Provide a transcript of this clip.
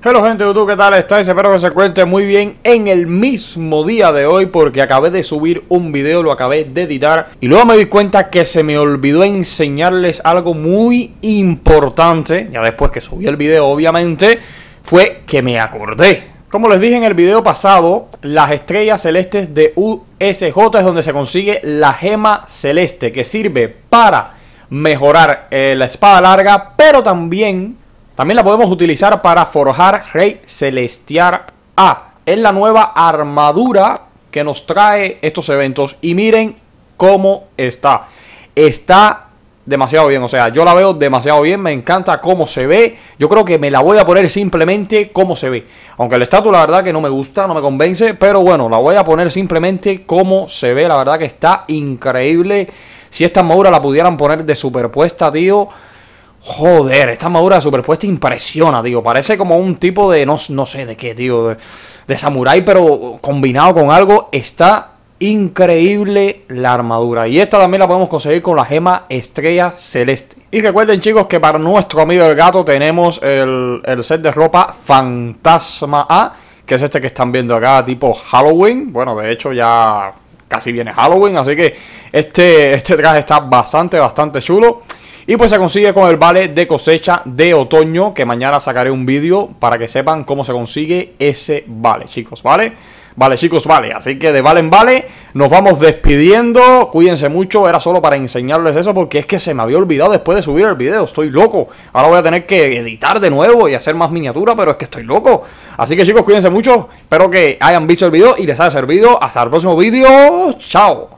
Hello gente de YouTube, ¿qué tal estáis? Espero que se encuentren muy bien en el mismo día de hoy porque acabé de subir un video, lo acabé de editar y luego me di cuenta que se me olvidó enseñarles algo muy importante, ya después que subí el video obviamente, fue que me acordé. Como les dije en el video pasado, las estrellas celestes de USJ es donde se consigue la gema celeste que sirve para mejorar eh, la espada larga, pero también también la podemos utilizar para forjar Rey Celestial A. Es la nueva armadura que nos trae estos eventos. Y miren cómo está. Está demasiado bien. O sea, yo la veo demasiado bien. Me encanta cómo se ve. Yo creo que me la voy a poner simplemente como se ve. Aunque el estatua, la verdad, que no me gusta, no me convence. Pero bueno, la voy a poner simplemente como se ve. La verdad que está increíble. Si esta armadura la pudieran poner de superpuesta, tío. Joder, esta armadura superpuesta impresiona, Digo, Parece como un tipo de. No, no sé de qué, tío. De, samurai, samurái, pero combinado con algo. Está increíble la armadura. Y esta también la podemos conseguir con la gema estrella celeste. Y recuerden chicos que para nuestro amigo el gato tenemos el, set de ropa Fantasma A. Que es este que están viendo acá, tipo Halloween. Bueno, de hecho ya casi viene Halloween. Así que este, este traje está bastante, bastante chulo. Y pues se consigue con el vale de cosecha de otoño, que mañana sacaré un vídeo para que sepan cómo se consigue ese vale, chicos, ¿vale? Vale, chicos, vale. Así que de vale en vale nos vamos despidiendo. Cuídense mucho. Era solo para enseñarles eso porque es que se me había olvidado después de subir el video. Estoy loco. Ahora voy a tener que editar de nuevo y hacer más miniatura, pero es que estoy loco. Así que chicos, cuídense mucho. Espero que hayan visto el vídeo y les haya servido. Hasta el próximo vídeo. Chao.